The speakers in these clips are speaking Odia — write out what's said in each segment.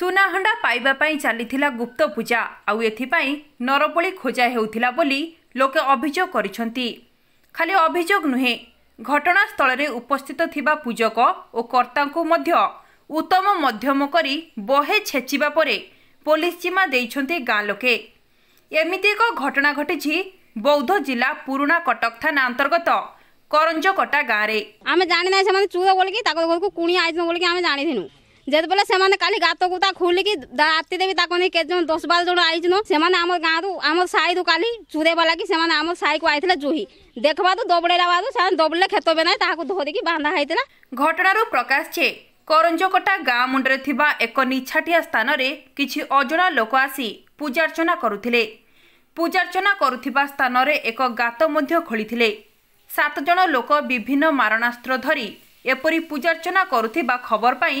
ସୁନାହଣ୍ଡା ପାଇବା ପାଇଁ ଚାଲିଥିଲା ଗୁପ୍ତ ପୂଜା ଆଉ ଏଥିପାଇଁ ନରବଳି ଖୋଜା ହେଉଥିଲା ବୋଲି ଲୋକେ ଅଭିଯୋଗ କରିଛନ୍ତି ଖାଲି ଅଭିଯୋଗ ନୁହେଁ ଘଟଣାସ୍ଥଳରେ ଉପସ୍ଥିତ ଥିବା ପୂଜକ ଓ କର୍ତ୍ତାଙ୍କୁ ମଧ୍ୟ ଉତ୍ତମ ମଧ୍ୟମ କରି ବହେ ଛେଚିବା ପରେ ପୋଲିସ ଜିମା ଦେଇଛନ୍ତି ଗାଁ ଲୋକେ ଏମିତି ଏକ ଘଟଣା ଘଟିଛି ବୌଦ୍ଧ ଜିଲ୍ଲା ପୁରୁଣା କଟକ ଥାନା ଅନ୍ତର୍ଗତ କରଞ୍ଜକଟା ଗାଁରେ ଆମେ ଜାଣିନାହିଁ ସେମାନେ ଚୁଦ ବୋଲିକି ତାଙ୍କ ଘରକୁ କୁଣିଆ ଆଇଥିଲୁ ବୋଲିକି ଆମେ ଜାଣିଥିଲୁ ଯେତେବେଳେ ସେମାନେ କାଲି ଗାତ ଗୁତା ଖୋଲିକି ରାତି ଦେବି ତାକୁ ନେଇ କେତେ ଜଣ ଦଶ ବାର ଜଣ ଆଇଛନ୍ ସେମାନେ ଆମ ଗାଁରୁ ଆମ ସାହିରୁ କାଲି ଚୁରେଇବା ଲାଗି ସେମାନେ ଆମ ସାହିକୁ ଆଇଥିଲେ ଜୁହି ଦେଖବାରୁ ଦବଡ଼େଇଲା ବାରୁ ସେମାନେ ଦବଡ଼ିଲେ କ୍ଷେତ ବେନାଇ ତାହାକୁ ଧରିକି ବାନ୍ଧା ହେଇଥିଲା ଘଟଣାରୁ ପ୍ରକାଶ ଯେ କରଞ୍ଜକଟା ଗାଁ ମୁଣ୍ଡରେ ଥିବା ଏକ ନିଛାଟିଆ ସ୍ଥାନରେ କିଛି ଅଜଣା ଲୋକ ଆସି ପୂଜାର୍ଚ୍ଚନା କରୁଥିଲେ ପୂଜାର୍ଚ୍ଚନା କରୁଥିବା ସ୍ଥାନରେ ଏକ ଗାତ ମଧ୍ୟ ଖୋଳିଥିଲେ ସାତ ଜଣ ଲୋକ ବିଭିନ୍ନ ମାରଣାସ୍ତ୍ର ଧରି ଏପରି ପୂଜାର୍ଚ୍ଚନା କରୁଥିବା ଖବର ପାଇଁ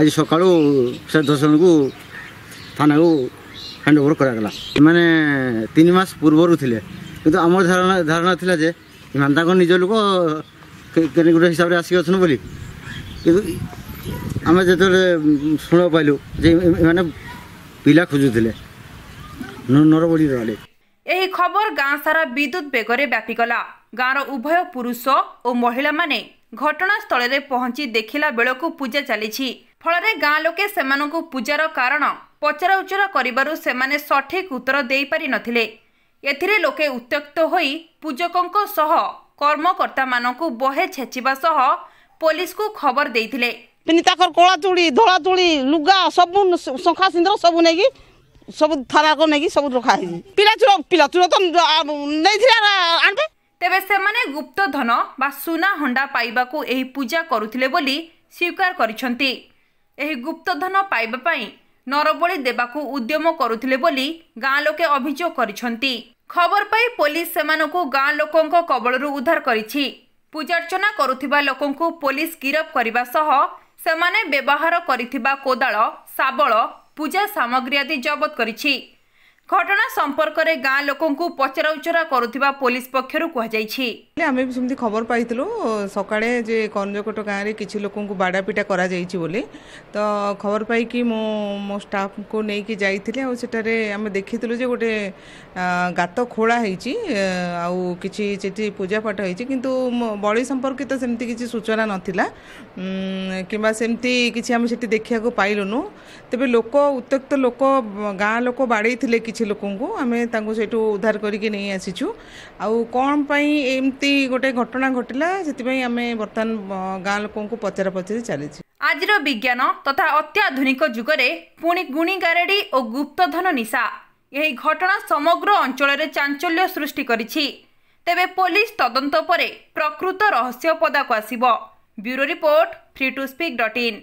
ଆଜି ସକାଳୁ ସେ ଦଶ ଜଣଙ୍କୁ ଥାନାକୁ ହ୍ୟାଣ୍ଡ ଓଭର କରାଗଲା ଏମାନେ ତିନି ମାସ ପୂର୍ବରୁ ଥିଲେ କିନ୍ତୁ ଆମର ଧାରଣା ଧାରଣା ଥିଲା ଯେ ଏମାନେ ତାଙ୍କ ନିଜ ଲୋକ କେନେ ଗୋଟେ ହିସାବରେ ଆସିକି ଅଛନ୍ତି ବୋଲି କିନ୍ତୁ ଆମେ ଯେତେବେଳେ ଶୁଣିବାକୁ ପାଇଲୁ ଯେ ଏମାନେ ପିଲା ଖୋଜୁଥିଲେ ନରବଳି ରହିଲେ ଏହି ଖବର ଗାଁ ସାରା ବିଦ୍ୟୁତ ବେଗରେ ବ୍ୟାପିଗଲା ଗାଁର ଉଭୟ ପୁରୁଷ ଓ ମହିଳାମାନେ ଘଟଣାସ୍ଥଳରେ ପହଞ୍ଚି ଦେଖିଲା ବେଳକୁ ପୂଜା ଚାଲିଛି ଫଳରେ ଗାଁ ଲୋକେ ସେମାନଙ୍କୁ ପୂଜାର କାରଣ ପଚରା ଉଚରା କରିବାରୁ ସେମାନେ ସଠିକ୍ ଉତ୍ତର ଦେଇପାରିନଥିଲେ ଏଥିରେ ଲୋକେ ଉତ୍ତ୍ୟକ୍ତ ହୋଇ ପୂଜକଙ୍କ ସହ କର୍ମକର୍ତ୍ତାମାନଙ୍କୁ ବହେ ଛେଚିବା ସହ ପୋଲିସକୁ ଖବର ଦେଇଥିଲେ ତାଙ୍କର କଳା ଚୁଡ଼ି ଧଳା ଚୁଡ଼ି ଲୁଗା ସବୁ ଶଙ୍ଖା ସିନ୍ଦର ସବୁ ନେଇକି ସବୁ ଥାନାକୁ ନେଇକି ସବୁ ରଖା ହେଇଛି ପିଲା ଚୁର ପିଲା ଚୁର ତ ନେଇଥିଲା ଆଣିବେ ତେବେ ସେମାନେ ଗୁପ୍ତ ଧନ ବା ସୁନା ହଣ୍ଡା ପାଇବାକୁ ଏହି ପୂଜା କରୁଥିଲେ ବୋଲି ସ୍ୱୀକାର କରିଛନ୍ତି ଏହି ଗୁପ୍ତଧନ ପାଇବା ପାଇଁ ନରବଳି ଦେବାକୁ ଉଦ୍ୟମ କରୁଥିଲେ ବୋଲି ଗାଁ ଲୋକେ ଅଭିଯୋଗ କରିଛନ୍ତି ଖବର ପାଇ ପୋଲିସ ସେମାନଙ୍କୁ ଗାଁ ଲୋକଙ୍କ କବଳରୁ ଉଦ୍ଧାର କରିଛି ପୂଜାର୍ଚ୍ଚନା କରୁଥିବା ଲୋକଙ୍କୁ ପୋଲିସ ଗିରଫ କରିବା ସହ ସେମାନେ ବ୍ୟବହାର କରିଥିବା କୋଦାଳ ଶାବଳ ପୂଜା ସାମଗ୍ରୀ ଆଦି ଜବତ କରିଛି ঘটনা সম্পর্কে গাঁ লোক পচরা উচরা করুবা পুলিশ পক্ষ কুহযাইছি আমি সেমি খবর পাই সকালে যে কঞ্জকোট গাঁরে কিছু লোক বাড়াপিটা করা যাই বলে তো খবর পাইকি মো মো কু নেইকি যাই সেটার আমি দেখি যে গোটে গাত খোলা হয়েছি আউ কিছু সেটি পাঠ হয়েছি কিন্তু বড়ি সম্পর্কিত সেমতি কিছু সূচনা নথিলা কিংবা সেমতি কিছু আমি সেটি দেখা পাইলুনু তবে লোক উত্তক্ত লোক গাঁ লোক বাড়াই কিছু କିଛି ଲୋକଙ୍କୁ ଆମେ ତାଙ୍କୁ ସେଇଠୁ ଉଦ୍ଧାର କରିକି ନେଇ ଆସିଛୁ ଆଉ କ'ଣ ପାଇଁ ଏମିତି ଗୋଟେ ଘଟଣା ଘଟିଲା ସେଥିପାଇଁ ଆମେ ବର୍ତ୍ତମାନ ଗାଁ ଲୋକଙ୍କୁ ପଚରା ପଚାରି ଚାଲିଛି ଆଜିର ବିଜ୍ଞାନ ତଥା ଅତ୍ୟାଧୁନିକ ଯୁଗରେ ପୁଣି ଗୁଣି ଗାରେଡି ଓ ଗୁପ୍ତଧନ ନିଶା ଏହି ଘଟଣା ସମଗ୍ର ଅଞ୍ଚଳରେ ଚାଞ୍ଚଲ୍ୟ ସୃଷ୍ଟି କରିଛି ତେବେ ପୋଲିସ ତଦନ୍ତ ପରେ ପ୍ରକୃତ ରହସ୍ୟ ପଦାକୁ ଆସିବ bureau report free to speak dot in